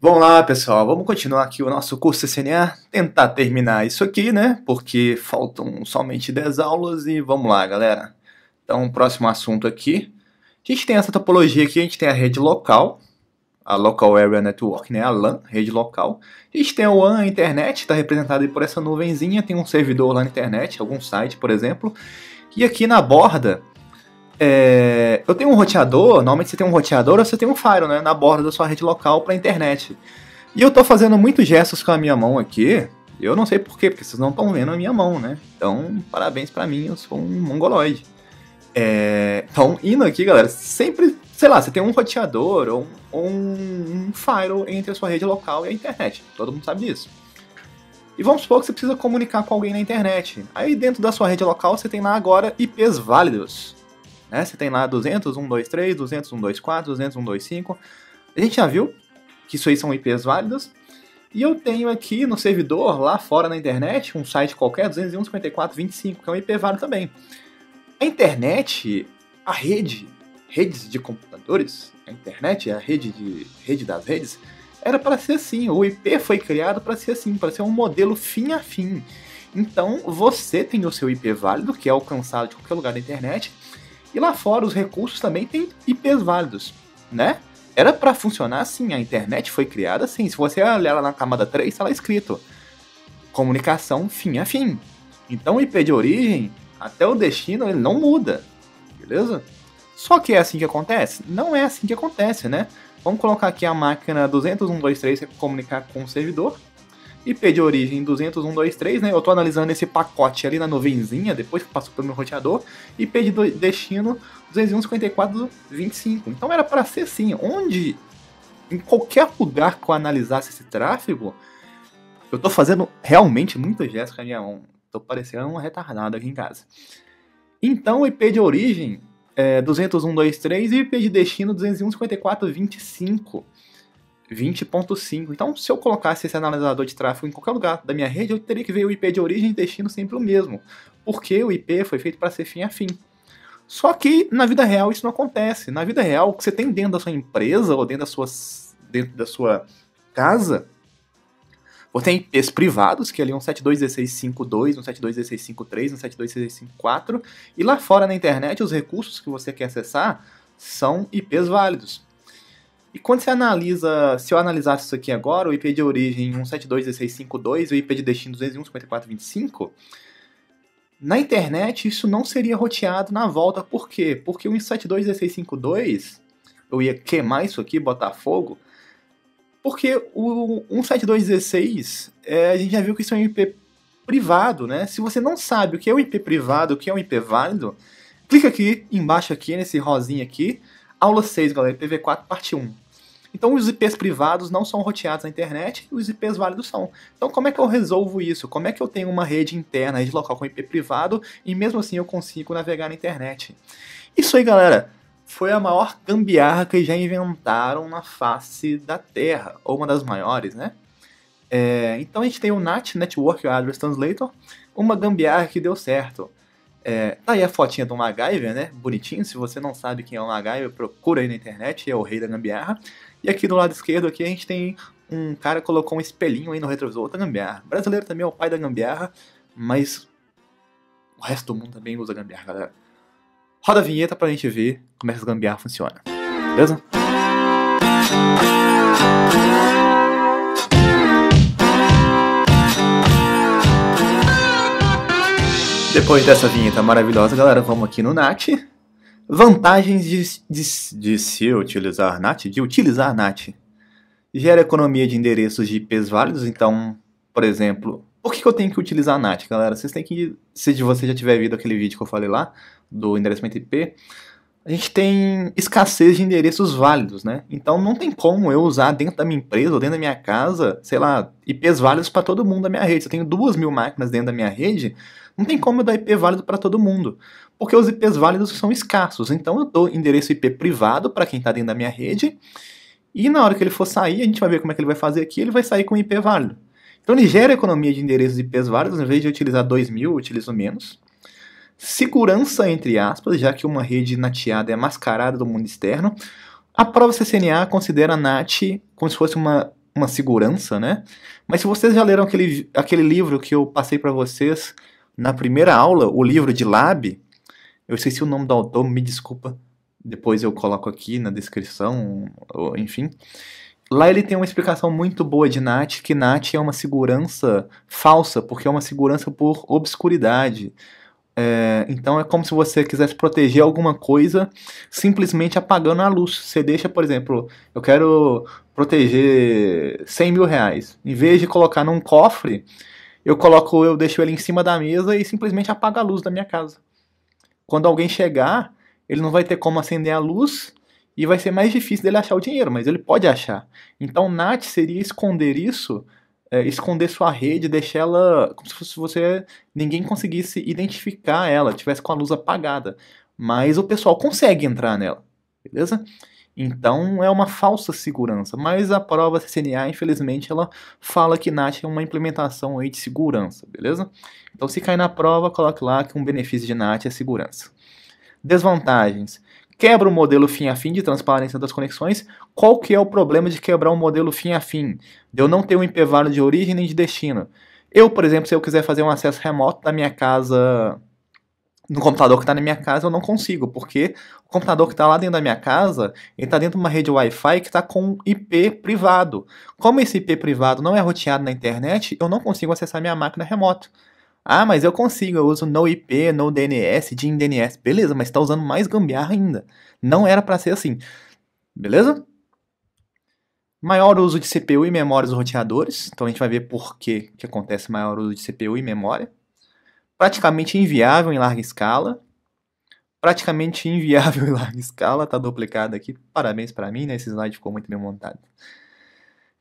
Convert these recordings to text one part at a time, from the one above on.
Vamos lá, pessoal, vamos continuar aqui o nosso curso CNA, tentar terminar isso aqui, né? Porque faltam somente 10 aulas e vamos lá, galera. Então, próximo assunto aqui. A gente tem essa topologia aqui, a gente tem a rede local, a Local Area Network, né? A LAN, rede local. A gente tem a WAN, a internet, está representada por essa nuvenzinha, tem um servidor lá na internet, algum site, por exemplo. E aqui na borda, é, eu tenho um roteador, normalmente você tem um roteador ou você tem um firewall né, na borda da sua rede local para internet. E eu estou fazendo muitos gestos com a minha mão aqui. Eu não sei porquê, porque vocês não estão vendo a minha mão, né? Então, parabéns para mim, eu sou um mongoloide. É, então, indo aqui, galera, sempre, sei lá, você tem um roteador ou um, ou um firewall entre a sua rede local e a internet. Todo mundo sabe disso. E vamos supor que você precisa comunicar com alguém na internet. Aí dentro da sua rede local você tem lá agora IPs válidos. Né? Você tem lá 200, 123, 200, 124, 200, 125. A gente já viu que isso aí são IPs válidos. E eu tenho aqui no servidor, lá fora na internet, um site qualquer, 201.54.25, que é um IP válido também. A internet, a rede, redes de computadores, a internet, a rede, de, rede das redes, era para ser assim. O IP foi criado para ser assim, para ser um modelo fim a fim. Então você tem o seu IP válido, que é alcançado de qualquer lugar da internet, e lá fora os recursos também têm IPs válidos, né? Era para funcionar assim, a internet foi criada assim. Se você olhar lá na camada 3, está lá escrito comunicação fim a fim. Então o IP de origem até o destino ele não muda, beleza? Só que é assim que acontece? Não é assim que acontece, né? Vamos colocar aqui a máquina 20123 se comunicar com o servidor. IP de origem 20123, né? Eu estou analisando esse pacote ali na nuvenzinha, depois que passou pelo meu roteador. IP de destino 201.54.25. Então era para ser sim. Onde, em qualquer lugar que eu analisasse esse tráfego, eu estou fazendo realmente muito gesto com a minha mão. Tô parecendo uma retardada aqui em casa. Então, IP de origem é eh, 201.23 e IP de destino 201.54.25. 20.5. Então, se eu colocasse esse analisador de tráfego em qualquer lugar da minha rede, eu teria que ver o IP de origem e destino sempre o mesmo, porque o IP foi feito para ser fim a fim. Só que na vida real isso não acontece. Na vida real, o que você tem dentro da sua empresa ou dentro da sua, dentro da sua casa, você tem IPs privados, que é ali é um 721652, um 721653, um 721654, e lá fora na internet os recursos que você quer acessar são IPs válidos. E quando você analisa, se eu analisasse isso aqui agora, o IP de origem 172.1652 e o IP de destino 201.5425, na internet isso não seria roteado na volta. Por quê? Porque o 172.1652, eu ia queimar isso aqui, botar fogo, porque o 172.16, é, a gente já viu que isso é um IP privado, né? Se você não sabe o que é um IP privado, o que é um IP válido, clica aqui embaixo aqui, nesse rosinha aqui, aula 6, galera, IPv4, parte 1. Então os IPs privados não são roteados na internet e os IPs válidos são. Então como é que eu resolvo isso? Como é que eu tenho uma rede interna, rede local com IP privado e mesmo assim eu consigo navegar na internet? Isso aí, galera, foi a maior gambiarra que já inventaram na face da Terra, ou uma das maiores, né? É, então a gente tem o NAT, Network Address Translator, uma gambiarra que deu certo. É, tá aí a fotinha do MacGyver, né? Bonitinho. Se você não sabe quem é o MacGyver, procura aí na internet, é o rei da gambiarra. E aqui do lado esquerdo aqui a gente tem um cara que colocou um espelhinho aí no retrovisor, outra gambiarra. O brasileiro também é o pai da gambiarra, mas o resto do mundo também usa gambiarra, galera. Roda a vinheta pra gente ver como é essa gambiarra funciona. Beleza? Depois dessa vinheta maravilhosa, galera, vamos aqui no NAT Vantagens de, de, de se utilizar NAT, de utilizar NAT. Gera economia de endereços de IPs válidos, então, por exemplo, por que, que eu tenho que utilizar NAT, galera? Vocês têm que, se você já tiver visto aquele vídeo que eu falei lá, do endereçamento IP, a gente tem escassez de endereços válidos, né? Então não tem como eu usar dentro da minha empresa ou dentro da minha casa, sei lá, IPs válidos para todo mundo da minha rede. Se eu tenho duas mil máquinas dentro da minha rede, não tem como eu dar IP válido para todo mundo porque os IPs válidos são escassos. Então eu dou endereço IP privado para quem está dentro da minha rede, e na hora que ele for sair, a gente vai ver como é que ele vai fazer aqui, ele vai sair com IP válido. Então ele gera economia de endereços IPs válidos, em vez de utilizar 2 mil, eu utilizo menos. Segurança, entre aspas, já que uma rede nateada é mascarada do mundo externo. A prova CCNA considera a NAT como se fosse uma, uma segurança, né? Mas se vocês já leram aquele, aquele livro que eu passei para vocês na primeira aula, o livro de Lab, eu esqueci o nome do autor, me desculpa. Depois eu coloco aqui na descrição, enfim. Lá ele tem uma explicação muito boa de Nat, que Nat é uma segurança falsa, porque é uma segurança por obscuridade. É, então é como se você quisesse proteger alguma coisa simplesmente apagando a luz. Você deixa, por exemplo, eu quero proteger 100 mil reais. Em vez de colocar num cofre, eu coloco, eu deixo ele em cima da mesa e simplesmente apaga a luz da minha casa. Quando alguém chegar, ele não vai ter como acender a luz e vai ser mais difícil dele achar o dinheiro, mas ele pode achar. Então, NAT seria esconder isso, é, esconder sua rede, deixar ela como se fosse você ninguém conseguisse identificar ela, tivesse com a luz apagada. Mas o pessoal consegue entrar nela, beleza? Então é uma falsa segurança, mas a prova CNA, infelizmente, ela fala que NAT é uma implementação aí de segurança, beleza? Então se cair na prova, coloque lá que um benefício de NAT é segurança. Desvantagens. Quebra o modelo fim a fim de transparência das conexões. Qual que é o problema de quebrar um modelo fim a fim? De eu não ter um IP de origem nem de destino. Eu, por exemplo, se eu quiser fazer um acesso remoto da minha casa no computador que está na minha casa eu não consigo, porque o computador que está lá dentro da minha casa, ele está dentro de uma rede Wi-Fi que está com IP privado. Como esse IP privado não é roteado na internet, eu não consigo acessar minha máquina remoto. Ah, mas eu consigo, eu uso no IP, no DNS, de DNS. Beleza, mas está usando mais gambiarra ainda. Não era para ser assim. Beleza? Maior uso de CPU e memória dos roteadores. Então a gente vai ver por que, que acontece maior uso de CPU e memória praticamente inviável em larga escala. Praticamente inviável em larga escala, tá duplicado aqui. Parabéns para mim, né? Esse slide ficou muito bem montado.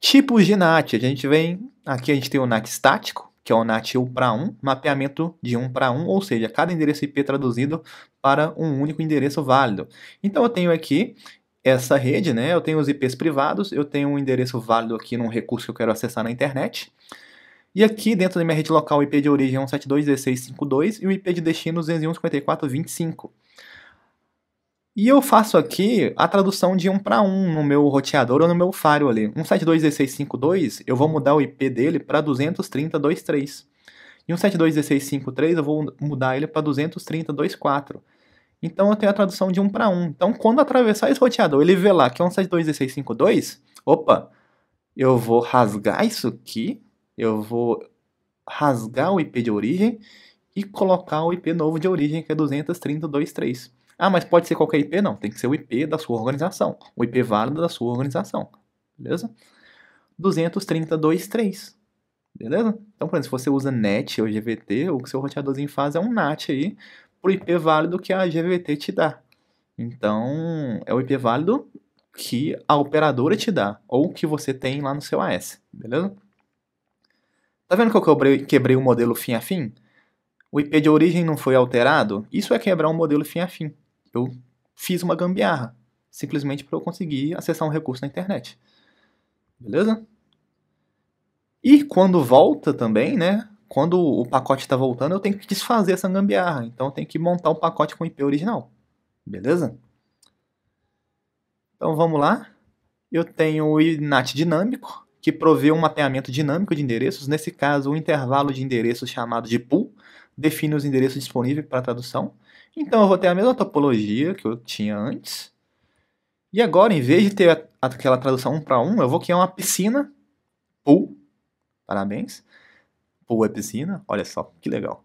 Tipos de NAT. A gente vem. Aqui a gente tem o NAT estático, que é o NAT 1 para 1, mapeamento de 1 para 1, ou seja, cada endereço IP traduzido para um único endereço válido. Então eu tenho aqui essa rede, né? Eu tenho os IPs privados, eu tenho um endereço válido aqui num recurso que eu quero acessar na internet. E aqui dentro da minha rede local, o IP de origem é 172.16.52 e o IP de destino 201.54.25. E eu faço aqui a tradução de um para um no meu roteador ou no meu firewall ali. 172.16.52, eu vou mudar o IP dele para 230.23. E 172.16.53, eu vou mudar ele para 230.24. Então eu tenho a tradução de um para um. Então quando atravessar esse roteador, ele vê lá que é 172.16.52, opa, eu vou rasgar isso aqui eu vou rasgar o IP de origem e colocar o IP novo de origem, que é 230.2.3. Ah, mas pode ser qualquer IP? Não, tem que ser o IP da sua organização, o IP válido da sua organização, beleza? 230.2.3, beleza? Então, por exemplo, se você usa NET ou GVT, o seu roteadorzinho faz é um NAT aí, pro IP válido que a GVT te dá. Então, é o IP válido que a operadora te dá, ou que você tem lá no seu AS, beleza? Tá vendo que eu quebrei, quebrei o modelo fim a fim? O IP de origem não foi alterado? Isso é quebrar um modelo fim a fim. Eu fiz uma gambiarra, simplesmente para eu conseguir acessar um recurso na internet. Beleza? E quando volta também, né? Quando o pacote está voltando, eu tenho que desfazer essa gambiarra. Então eu tenho que montar o um pacote com o IP original. Beleza? Então vamos lá. Eu tenho o inat dinâmico, que provê um mapeamento dinâmico de endereços. Nesse caso, o intervalo de endereços chamado de pool define os endereços disponíveis para tradução. Então, eu vou ter a mesma topologia que eu tinha antes. E agora, em vez de ter aquela tradução um para um, eu vou criar uma piscina pool. Parabéns. Pool é piscina. Olha só, que legal.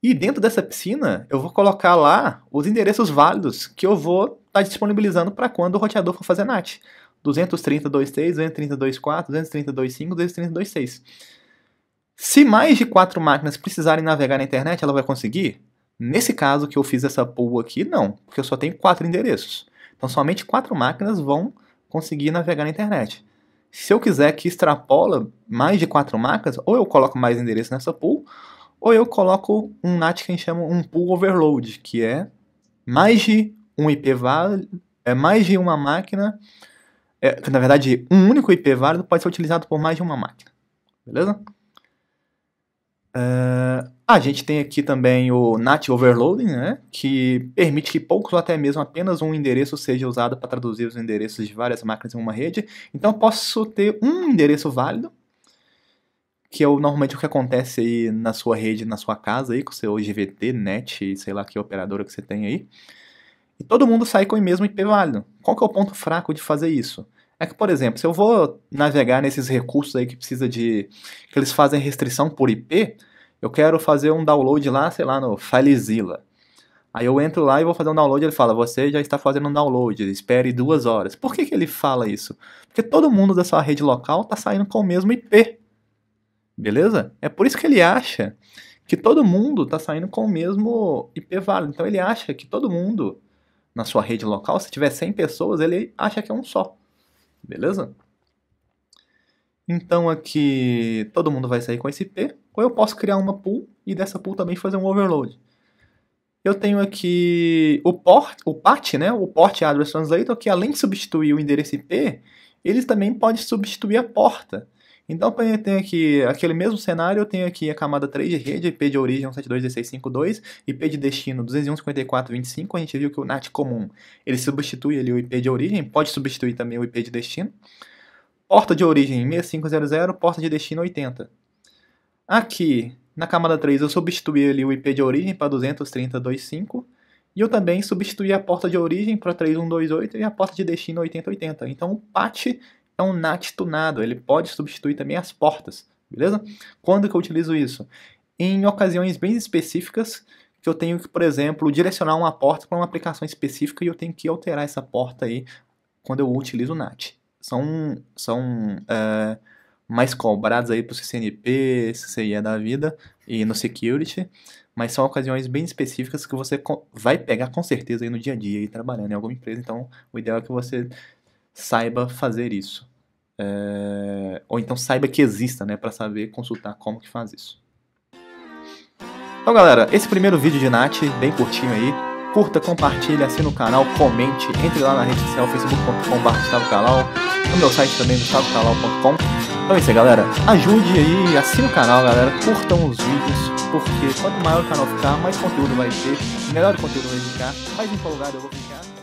E dentro dessa piscina, eu vou colocar lá os endereços válidos que eu vou estar tá disponibilizando para quando o roteador for fazer NAT. 232.3, 232.4, 230, 24, Se mais de quatro máquinas precisarem navegar na internet, ela vai conseguir? Nesse caso que eu fiz essa pool aqui, não, porque eu só tenho quatro endereços. Então somente quatro máquinas vão conseguir navegar na internet. Se eu quiser que extrapola mais de quatro máquinas, ou eu coloco mais endereços nessa pool, ou eu coloco um NAT que a gente chama um pool overload, que é mais de um IP é mais de uma máquina é, na verdade, um único IP válido pode ser utilizado por mais de uma máquina. Beleza? Uh, a gente tem aqui também o NAT Overloading, né, que permite que poucos ou até mesmo apenas um endereço seja usado para traduzir os endereços de várias máquinas em uma rede. Então eu posso ter um endereço válido, que é o, normalmente o que acontece aí na sua rede, na sua casa, aí, com o seu GVT, NET, sei lá que operadora que você tem aí. E todo mundo sai com o mesmo IP válido. Qual que é o ponto fraco de fazer isso? É que, por exemplo, se eu vou navegar nesses recursos aí que precisa de. que eles fazem restrição por IP, eu quero fazer um download lá, sei lá, no FileZilla. Aí eu entro lá e vou fazer um download, ele fala, você já está fazendo um download, espere duas horas. Por que, que ele fala isso? Porque todo mundo da sua rede local está saindo com o mesmo IP. Beleza? É por isso que ele acha que todo mundo está saindo com o mesmo IP válido. Então ele acha que todo mundo na sua rede local, se tiver 100 pessoas, ele acha que é um só beleza? Então aqui todo mundo vai sair com esse P, ou eu posso criar uma pool e dessa pool também fazer um overload. Eu tenho aqui o port, o PAT, né, o port é address translator, que além de substituir o endereço IP, ele também pode substituir a porta. Então eu tenho aqui aquele mesmo cenário, eu tenho aqui a camada 3 de rede, IP de origem 172.16.52, IP de destino 201.54.25, a gente viu que o NAT comum, ele substitui ali o IP de origem, pode substituir também o IP de destino. Porta de origem 6500, porta de destino 80. Aqui, na camada 3, eu substituí ali o IP de origem para 230.25, e eu também substituí a porta de origem para 3128 e a porta de destino 8080. Então o PAT é um NAT tunado, ele pode substituir também as portas, beleza? Quando que eu utilizo isso? Em ocasiões bem específicas, que eu tenho que, por exemplo, direcionar uma porta para uma aplicação específica e eu tenho que alterar essa porta aí quando eu utilizo o NAT. São, são é, mais cobrados aí para o CCNP, CCIE da vida e no Security, mas são ocasiões bem específicas que você vai pegar com certeza aí no dia a dia e trabalhando em alguma empresa. Então, o ideal é que você saiba fazer isso. É, ou então saiba que exista, né, para saber consultar como que faz isso. Então, galera, esse primeiro vídeo de Nath, bem curtinho aí. Curta, compartilhe, assina o canal, comente, entre lá na rede social facebook.com.br Gustavo no meu site também gustavocalau.com. Então é isso aí, galera. Ajude aí, assina o canal, galera. Curtam os vídeos, porque quanto maior o canal ficar, mais conteúdo vai ter, melhor conteúdo vai ficar, mais empolgado eu vou ficar.